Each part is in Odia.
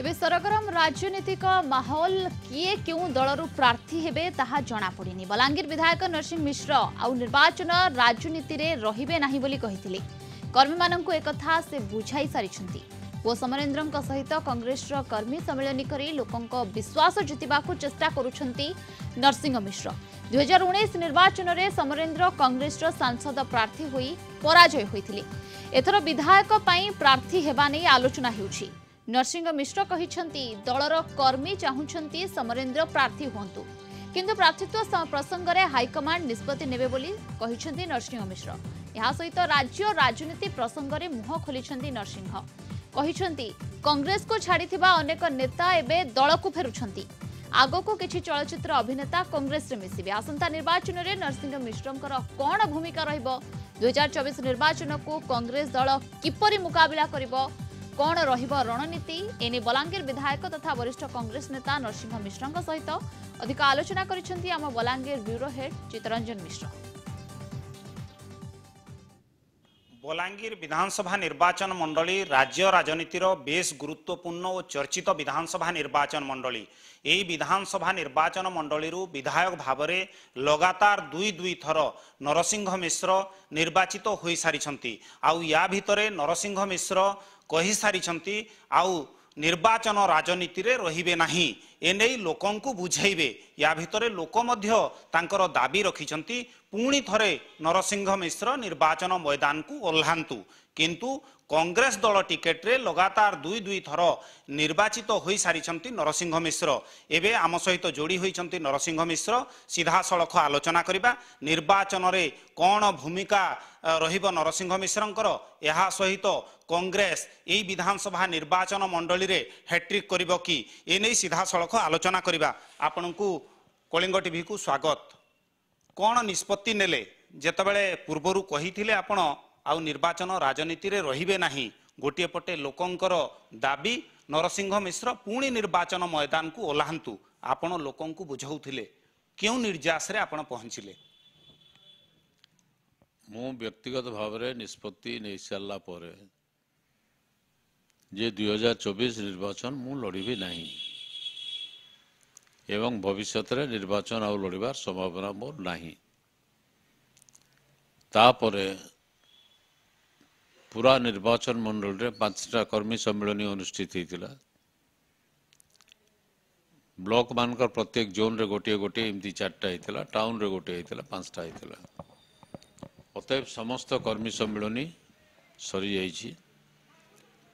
ଏବେ ସରଗରମ ରାଜନୈତିକ ମାହୋଲ କିଏ କେଉଁ ଦଳରୁ ପ୍ରାର୍ଥୀ ହେବେ ତାହା ଜଣାପଡ଼ିନି ବଲାଙ୍ଗୀର ବିଧାୟକ ନରସିଂହ ମିଶ୍ର ଆଉ ନିର୍ବାଚନ ରାଜନୀତିରେ ରହିବେ ନାହିଁ ବୋଲି କହିଥିଲେ କର୍ମୀମାନଙ୍କୁ ଏକଥା ସେ ବୁଝାଇ ସାରିଛନ୍ତି ପୁଅ ସମରେନ୍ଦ୍ରଙ୍କ ସହିତ କଂଗ୍ରେସର କର୍ମୀ ସମ୍ମିଳନୀ କରି ଲୋକଙ୍କ ବିଶ୍ୱାସ ଜିତିବାକୁ ଚେଷ୍ଟା କରୁଛନ୍ତି ନରସିଂହ ମିଶ୍ର ଦୁଇହଜାର ଉଣେଇଶ ନିର୍ବାଚନରେ ସମରେନ୍ଦ୍ର କଂଗ୍ରେସର ସାଂସଦ ପ୍ରାର୍ଥୀ ହୋଇ ପରାଜୟ ହୋଇଥିଲେ ଏଥର ବିଧାୟକ ପାଇଁ ପ୍ରାର୍ଥୀ ହେବା ନେଇ ଆଲୋଚନା ହେଉଛି ନରସିଂହ ମିଶ୍ର କହିଛନ୍ତି ଦଳର କର୍ମୀ ଚାହୁଁଛନ୍ତି ସମରେନ୍ଦ୍ର ପ୍ରାର୍ଥୀ ହୁଅନ୍ତୁ କିନ୍ତୁ ପ୍ରାର୍ଥୀତ୍ୱ ପ୍ରସଙ୍ଗରେ ହାଇକମାଣ୍ଡ ନିଷ୍ପତ୍ତି ନେବେ ବୋଲି କହିଛନ୍ତି ନରସିଂହ ମିଶ୍ର ଏହା ସହିତ ରାଜ୍ୟ ରାଜନୀତି ପ୍ରସଙ୍ଗରେ ମୁହଁ ଖୋଲିଛନ୍ତି ନରସିଂହ କହିଛନ୍ତି କଂଗ୍ରେସକୁ ଛାଡ଼ିଥିବା ଅନେକ ନେତା ଏବେ ଦଳକୁ ଫେରୁଛନ୍ତି ଆଗକୁ କିଛି ଚଳଚ୍ଚିତ୍ର ଅଭିନେତା କଂଗ୍ରେସରେ ମିଶିବେ ଆସନ୍ତା ନିର୍ବାଚନରେ ନରସିଂହ ମିଶ୍ରଙ୍କର କ'ଣ ଭୂମିକା ରହିବ ଦୁଇ ନିର୍ବାଚନକୁ କଂଗ୍ରେସ ଦଳ କିପରି ମୁକାବିଲା କରିବ কণ রহব রণনীতি এনে বলাঙ্গীর বিধায়ক তথা বরিষ্ঠ কংগ্রেস নেতা নরসিংহ মিশ্রঙ্ সহিত অধিক আলোচনা করেছেন আম বলাঙ্গীর ব্যুরো হেড চিত্তরঞ্জন মিশ্র বলাঙ্গীর বিধানসভা নির্বাচন মণ্ডলী রাজ্য রাজনীতির বেশ গুরুত্বপূর্ণ ও চর্চিত বিধানসভা নির্বাচন মণ্ডলী এই বিধানসভা নির্বাচন মণ্ডলীর বিধায়ক ভাবে লগাতার দুই দুই থর নরসিংহ মিশ্র নির্বাচিত হয়ে সারি আউ ইয়া ভিতরে নরসিংহ মিশ্র କହିସାରିଛନ୍ତି ଆଉ ନିର୍ବାଚନ ରାଜନୀତିରେ ରହିବେ ନାହିଁ ଏନେଇ ଲୋକଙ୍କୁ ବୁଝେଇବେ ୟା ଭିତରେ ଲୋକ ମଧ୍ୟ ତାଙ୍କର ଦାବି ରଖିଛନ୍ତି ପୁଣି ଥରେ ନରସିଂହ ମିଶ୍ର ନିର୍ବାଚନ ମଇଦାନକୁ ଓହ୍ଲାନ୍ତୁ କିନ୍ତୁ କଂଗ୍ରେସ ଦଳ ଟିକେଟରେ ଲଗାତାର ଦୁଇ ଦୁଇ ଥର ନିର୍ବାଚିତ ହୋଇସାରିଛନ୍ତି ନରସିଂହ ମିଶ୍ର ଏବେ ଆମ ସହିତ ଯୋଡ଼ି ହୋଇଛନ୍ତି ନରସିଂହ ମିଶ୍ର ସିଧାସଳଖ ଆଲୋଚନା କରିବା ନିର୍ବାଚନରେ କ'ଣ ଭୂମିକା ରହିବ ନରସିଂହ ମିଶ୍ରଙ୍କର ଏହା ସହିତ କଂଗ୍ରେସ ଏଇ ବିଧାନସଭା ନିର୍ବାଚନ ମଣ୍ଡଳୀରେ ହ୍ୟାଟ୍ରିକ୍ କରିବ କି ଏ ନେଇ ସିଧାସଳଖ ଆଲୋଚନା କରିବା ଆପଣଙ୍କୁ କଳିଙ୍ଗ ଟିଭିକୁ ସ୍ୱାଗତ କ'ଣ ନିଷ୍ପତ୍ତି ନେଲେ ଯେତେବେଳେ ପୂର୍ବରୁ କହିଥିଲେ ଆପଣ ଆଉ ନିର୍ବାଚନ ରାଜନୀତିରେ ରହିବେ ନାହିଁ ଗୋଟିଏ ପଟେ ଲୋକଙ୍କର ଦାବି ନରସିଂହ ମିଶ୍ର ପୁଣି ନିର୍ବାଚନ ମଇଦାନକୁ ଓହ୍ଲାନ୍ତୁ ଆପଣ ଲୋକଙ୍କୁ ବୁଝାଉଥିଲେ କେଉଁ ନିର୍ଯାସରେ ଆପଣ ପହଞ୍ଚିଲେ ମୁଁ ବ୍ୟକ୍ତିଗତ ଭାବରେ ନିଷ୍ପତ୍ତି ନେଇସାରିଲା ପରେ ଯେ ଦୁଇ ହଜାର ଚବିଶ ନିର୍ବାଚନ ମୁଁ ଲଢ଼ିବି ନାହିଁ ଏବଂ ଭବିଷ୍ୟତରେ ନିର୍ବାଚନ ଆଉ ଲଢ଼ିବାର ସମ୍ଭାବନା ମୋର ନାହିଁ ତାପରେ ପୁରା ନିର୍ବାଚନ ମଣ୍ଡଳୀରେ ପାଞ୍ଚଟା କର୍ମୀ ସମ୍ମିଳନୀ ଅନୁଷ୍ଠିତ ହୋଇଥିଲା ବ୍ଲକମାନଙ୍କର ପ୍ରତ୍ୟେକ ଜୋନ୍ରେ ଗୋଟିଏ ଗୋଟିଏ ଏମିତି ଚାରିଟା ହେଇଥିଲା ଟାଉନରେ ଗୋଟିଏ ହେଇଥିଲା ପାଞ୍ଚଟା ହେଇଥିଲା ଅତଏବ ସମସ୍ତ କର୍ମୀ ସମ୍ମିଳନୀ ସରିଯାଇଛି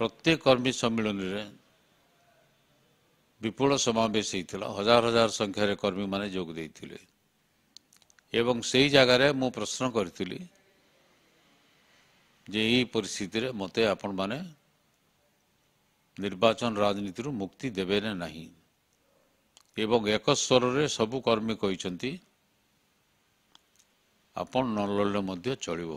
ପ୍ରତ୍ୟେକ କର୍ମୀ ସମ୍ମିଳନୀରେ ବିପୁଳ ସମାବେଶ ହେଇଥିଲା ହଜାର ହଜାର ସଂଖ୍ୟାରେ କର୍ମୀମାନେ ଯୋଗ ଦେଇଥିଲେ ଏବଂ ସେହି ଜାଗାରେ ମୁଁ ପ୍ରଶ୍ନ କରିଥିଲି ଯେ ଏଇ ପରିସ୍ଥିତିରେ ମୋତେ ଆପଣମାନେ ନିର୍ବାଚନ ରାଜନୀତିରୁ ମୁକ୍ତି ଦେବେ ନା ନାହିଁ ଏବଂ ଏକ ସ୍ୱରରେ ସବୁ କର୍ମୀ କହିଛନ୍ତି ଆପଣ ନ ଲଢ଼ିଲେ ମଧ୍ୟ ଚଳିବ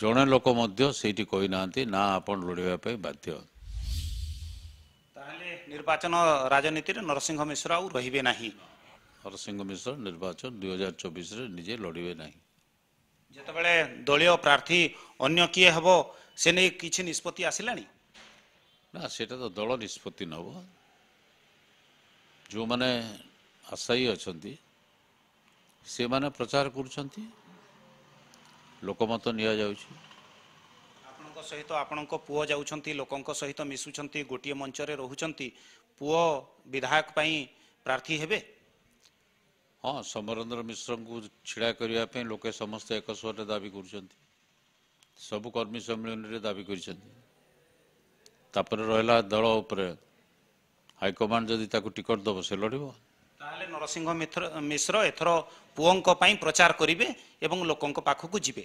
ଜଣେ ଲୋକ ମଧ୍ୟ ସେଇଠି କହିନାହାନ୍ତି ନା ଆପଣ ଲଢ଼ିବା ପାଇଁ ବାଧ୍ୟ নির্বাচন রাজনীতির নরসিংহ মিশ্র আউ রহবে না নরসিংহ মিশ্র নির্বাচন দুই হাজার চব্বিশে নিজে লড়বে না যেতবে দলীয় প্রার্থী অন্য কিয়ে হব সে নিয়ে কিছু নিষ্পতি আসিলা না সেটা তো দল নিষ্পতি নব যে আশায়ী অনেক সে প্রচার করছেন লোকমত নিয়া যাচ্ছে ସହିତ ଆପଣଙ୍କ ପୁଅ ଯାଉଛନ୍ତି ଲୋକଙ୍କ ସହିତ ମିଶୁଛନ୍ତି ଗୋଟିଏ ମଞ୍ଚରେ ରହୁଛନ୍ତି ପୁଅ ବିଧାୟକ ପାଇଁ ପ୍ରାର୍ଥୀ ହେବେ ହଁ ସମରେନ୍ଦ୍ର ମିଶ୍ରଙ୍କୁ ଛିଡ଼ା କରିବା ପାଇଁ ଲୋକେ ସମସ୍ତେ ଏକ ସ୍ୱରରେ ଦାବି କରୁଛନ୍ତି ସବୁ କର୍ମୀ ସମ୍ମିଳନୀରେ ଦାବି କରିଛନ୍ତି ତାପରେ ରହିଲା ଦଳ ଉପରେ ହାଇକମାଣ୍ଡ ଯଦି ତାକୁ ଟିକେଟ ଦବ ସେ ଲଢିବ ତାହେଲେ ନରସିଂହ ମିଶ୍ର ଏଥର ପୁଅଙ୍କ ପାଇଁ ପ୍ରଚାର କରିବେ ଏବଂ ଲୋକଙ୍କ ପାଖକୁ ଯିବେ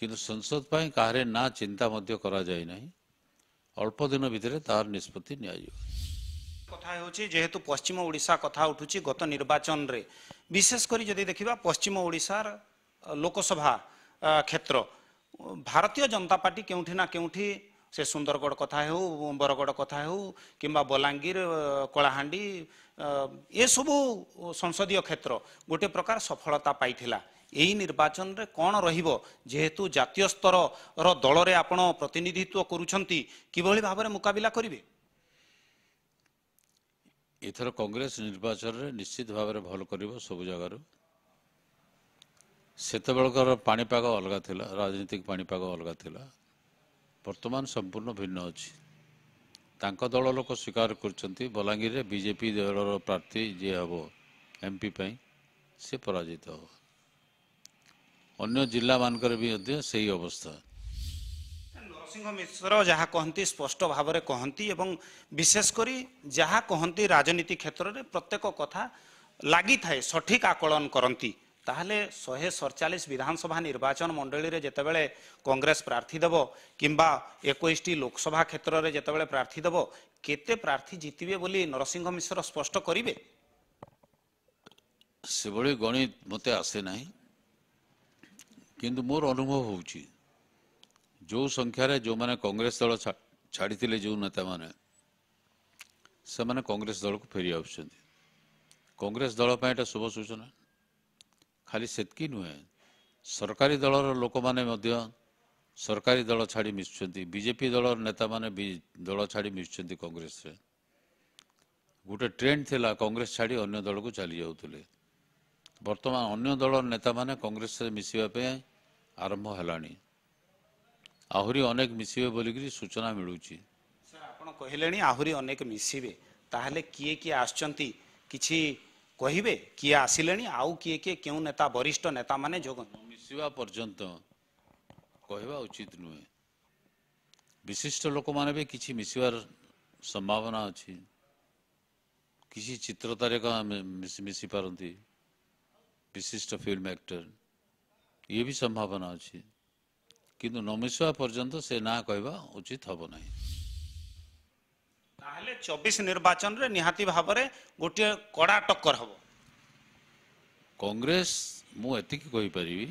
କିନ୍ତୁ ସଂସଦ ପାଇଁ କାହାର ନା ଚିନ୍ତା ମଧ୍ୟ କରାଯାଇ ନାହିଁ ଅଳ୍ପ ଦିନ ଭିତରେ ତାହାର ନିଷ୍ପତ୍ତି ନିଆଯିବ କଥା ହେଉଛି ଯେହେତୁ ପଶ୍ଚିମ ଓଡ଼ିଶା କଥା ଉଠୁଛି ଗତ ନିର୍ବାଚନରେ ବିଶେଷ କରି ଯଦି ଦେଖିବା ପଶ୍ଚିମ ଓଡ଼ିଶାର ଲୋକସଭା କ୍ଷେତ୍ର ଭାରତୀୟ ଜନତା ପାର୍ଟି କେଉଁଠି ନା କେଉଁଠି ସେ ସୁନ୍ଦରଗଡ଼ କଥା ହେଉ ବରଗଡ଼ କଥା ହେଉ କିମ୍ବା ବଲାଙ୍ଗୀର କଳାହାଣ୍ଡି ଏସବୁ ସଂସଦୀୟ କ୍ଷେତ୍ର ଗୋଟିଏ ପ୍ରକାର ସଫଳତା ପାଇଥିଲା ଏହି ନିର୍ବାଚନରେ କ'ଣ ରହିବ ଯେହେତୁ ଜାତୀୟ ସ୍ତରର ଦଳରେ ଆପଣ ପ୍ରତିନିଧିତ୍ୱ କରୁଛନ୍ତି କିଭଳି ଭାବରେ ମୁକାବିଲା କରିବେ ଏଥର କଂଗ୍ରେସ ନିର୍ବାଚନରେ ନିଶ୍ଚିତ ଭାବରେ ଭଲ କରିବ ସବୁ ଜାଗାରୁ ସେତେବେଳକର ପାଣିପାଗ ଅଲଗା ଥିଲା ରାଜନୀତିକ ପାଣିପାଗ ଅଲଗା ଥିଲା ବର୍ତ୍ତମାନ ସମ୍ପୂର୍ଣ୍ଣ ଭିନ୍ନ ଅଛି ତାଙ୍କ ଦଳ ଲୋକ ସ୍ୱୀକାର କରିଛନ୍ତି ବଲାଙ୍ଗୀରରେ ବିଜେପି ଦଳର ପ୍ରାର୍ଥୀ ଯିଏ ହେବ ଏମ୍ପି ପାଇଁ ସେ ପରାଜିତ ହେବ ଅନ୍ୟ ଜିଲ୍ଲାମାନଙ୍କରେ ବି ମଧ୍ୟ ସେହି ଅବସ୍ଥା ନରସିଂହ ମିଶ୍ର ଯାହା କହନ୍ତି ସ୍ପଷ୍ଟ ଭାବରେ କହନ୍ତି ଏବଂ ବିଶେଷ କରି ଯାହା କହନ୍ତି ରାଜନୀତି କ୍ଷେତ୍ରରେ ପ୍ରତ୍ୟେକ କଥା ଲାଗିଥାଏ ସଠିକ୍ ଆକଳନ କରନ୍ତି ତାହେଲେ ଶହେ ସଡ଼ଚାଳିଶ ବିଧାନସଭା ନିର୍ବାଚନ ମଣ୍ଡଳୀରେ ଯେତେବେଳେ କଂଗ୍ରେସ ପ୍ରାର୍ଥୀ ଦେବ କିମ୍ବା ଏକୋଇଶଟି ଲୋକସଭା କ୍ଷେତ୍ରରେ ଯେତେବେଳେ ପ୍ରାର୍ଥୀ ଦେବ କେତେ ପ୍ରାର୍ଥୀ ଜିତିବେ ବୋଲି ନରସିଂହ ମିଶ୍ର ସ୍ପଷ୍ଟ କରିବେ ସେଭଳି ଗଣିତ ମୋତେ ଆସେ ନାହିଁ କିନ୍ତୁ ମୋର ଅନୁଭବ ହେଉଛି ଯେଉଁ ସଂଖ୍ୟାରେ ଯେଉଁମାନେ କଂଗ୍ରେସ ଦଳ ଛାଡ଼ିଥିଲେ ଯେଉଁ ନେତାମାନେ ସେମାନେ କଂଗ୍ରେସ ଦଳକୁ ଫେରି ଆସୁଛନ୍ତି କଂଗ୍ରେସ ଦଳ ପାଇଁ ଏଇଟା ଶୁଭ ସୂଚନା ଖାଲି ସେତିକି ନୁହେଁ ସରକାରୀ ଦଳର ଲୋକମାନେ ମଧ୍ୟ ସରକାରୀ ଦଳ ଛାଡ଼ି ମିଶୁଛନ୍ତି ବିଜେପି ଦଳର ନେତାମାନେ ବି ଦଳ ଛାଡ଼ି ମିଶୁଛନ୍ତି କଂଗ୍ରେସରେ ଗୋଟେ ଟ୍ରେଣ୍ଡ ଥିଲା କଂଗ୍ରେସ ଛାଡ଼ି ଅନ୍ୟ ଦଳକୁ ଚାଲି ଯାଉଥିଲେ ବର୍ତ୍ତମାନ ଅନ୍ୟ ଦଳର ନେତାମାନେ କଂଗ୍ରେସରେ ମିଶିବା ପାଇଁ ଆରମ୍ଭ ହେଲାଣି ଆହୁରି ଅନେକ ମିଶିବେ ବୋଲିକିରି ସୂଚନା ମିଳୁଛି ଆପଣ କହିଲେଣି ଆହୁରି ଅନେକ ମିଶିବେ ତାହେଲେ କିଏ କିଏ ଆସିଛନ୍ତି କିଛି କହିବେ କିଏ ଆସିଲେଣି ଆଉ କିଏ କିଏ କେଉଁ ନେତା ବରିଷ୍ଠ ନେତାମାନେ ଯୋଗ ମିଶିବା ପର୍ଯ୍ୟନ୍ତ କହିବା ଉଚିତ ନୁହେଁ ବିଶିଷ୍ଟ ଲୋକମାନେ ବି କିଛି ମିଶିବାର ସମ୍ଭାବନା ଅଛି କିଛି ଚିତ୍ର ତାରିଖ ମିଶିପାରନ୍ତି ବିଶିଷ୍ଟ ଫିଲ୍ମ ଆକ୍ଟର ଇଏ ବି ସମ୍ଭାବନା ଅଛି କିନ୍ତୁ ନ ମିଶିବା ପର୍ଯ୍ୟନ୍ତ ସେ ନାଁ କହିବା ଉଚିତ ହେବ ନାହିଁ ତାହେଲେ ଚବିଶ ନିର୍ବାଚନରେ ନିହାତି ଭାବରେ ଗୋଟିଏ କଡ଼ା ଟକ୍କର ହେବ କଂଗ୍ରେସ ମୁଁ ଏତିକି କହିପାରିବି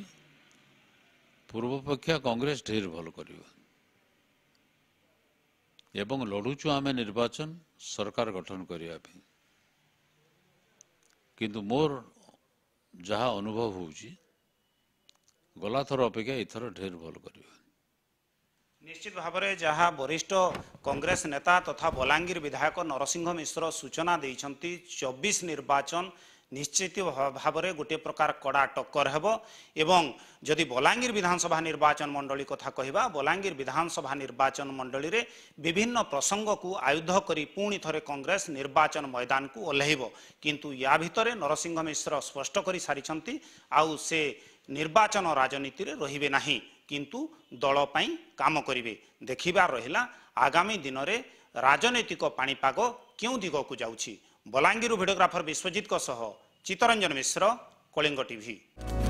ପୂର୍ବ ପକ୍ଷା କଂଗ୍ରେସ ଢେର ଭଲ କରିବ ଏବଂ ଲଢ଼ୁଛୁ ଆମେ ନିର୍ବାଚନ ସରକାର ଗଠନ କରିବା ପାଇଁ କିନ୍ତୁ ମୋର ଯାହା ଅନୁଭବ ହେଉଛି ଗଲାଥର ଅପେକ୍ଷା ଏଥର ଢେର ଭଲ କରିବ ନିଶ୍ଚିତ ଭାବରେ ଯାହା ବରିଷ୍ଠ କଂଗ୍ରେସ ନେତା ତଥା ବଲାଙ୍ଗୀର ବିଧାୟକ ନରସିଂହ ମିଶ୍ର ସୂଚନା ଦେଇଛନ୍ତି ଚବିଶ ନିର୍ବାଚନ ନିଶ୍ଚିତ ଭାବରେ ଗୋଟିଏ ପ୍ରକାର କଡ଼ା ଟକ୍କର ହେବ ଏବଂ ଯଦି ବଲାଙ୍ଗୀର ବିଧାନସଭା ନିର୍ବାଚନ ମଣ୍ଡଳୀ କଥା କହିବା ବଲାଙ୍ଗୀର ବିଧାନସଭା ନିର୍ବାଚନ ମଣ୍ଡଳୀରେ ବିଭିନ୍ନ ପ୍ରସଙ୍ଗକୁ ଆୟୁଧ କରି ପୁଣି ଥରେ କଂଗ୍ରେସ ନିର୍ବାଚନ ମଇଦାନକୁ ଓହ୍ଲାଇବ କିନ୍ତୁ ୟା ଭିତରେ ନରସିଂହ ମିଶ୍ର ସ୍ପଷ୍ଟ କରି ସାରିଛନ୍ତି ଆଉ ସେ ନିର୍ବାଚନ ରାଜନୀତିରେ ରହିବେ ନାହିଁ କିନ୍ତୁ ଦଳ ପାଇଁ କାମ କରିବେ ଦେଖିବାର ରହିଲା ଆଗାମୀ ଦିନରେ ରାଜନୈତିକ ପାଣିପାଗ କେଉଁ ଦିଗକୁ ଯାଉଛି ବଲାଙ୍ଗୀରରୁ ଭିଡ଼ିଓଗ୍ରାଫର ବିଶ୍ୱଜିତଙ୍କ ସହ ଚିତ୍ତରଞ୍ଜନ ମିଶ୍ର କଳିଙ୍ଗ ଟିଭି